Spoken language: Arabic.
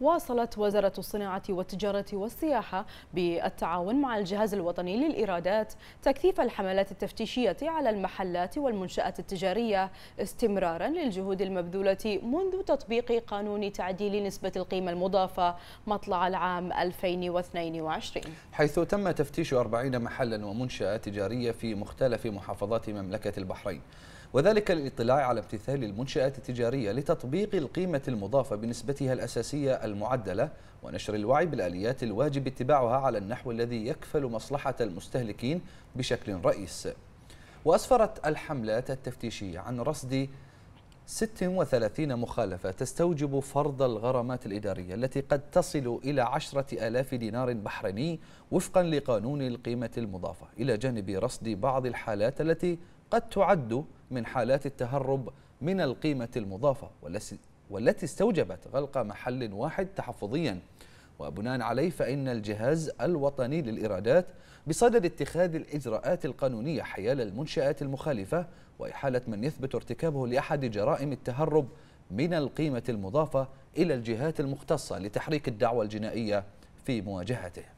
واصلت وزارة الصناعة والتجارة والسياحة بالتعاون مع الجهاز الوطني للإيرادات تكثيف الحملات التفتيشية على المحلات والمنشآت التجارية استمرارا للجهود المبذولة منذ تطبيق قانون تعديل نسبة القيمة المضافة مطلع العام 2022 حيث تم تفتيش 40 محلا ومنشأة تجارية في مختلف محافظات مملكة البحرين وذلك للاطلاع على امتثال المنشآت التجارية لتطبيق القيمة المضافة بنسبتها الأساسية المعدلة ونشر الوعي بالآليات الواجب اتباعها على النحو الذي يكفل مصلحة المستهلكين بشكل رئيس وأسفرت الحملات التفتيشية عن رصد 36 مخالفة تستوجب فرض الغرامات الإدارية التي قد تصل إلى عشرة آلاف دينار بحريني وفقا لقانون القيمة المضافة إلى جانب رصد بعض الحالات التي قد تعد من حالات التهرب من القيمة المضافة والتي استوجبت غلق محل واحد تحفظيا وبناء عليه فإن الجهاز الوطني للإيرادات بصدد اتخاذ الإجراءات القانونية حيال المنشآت المخالفة وإحالة من يثبت ارتكابه لأحد جرائم التهرب من القيمة المضافة إلى الجهات المختصة لتحريك الدعوة الجنائية في مواجهته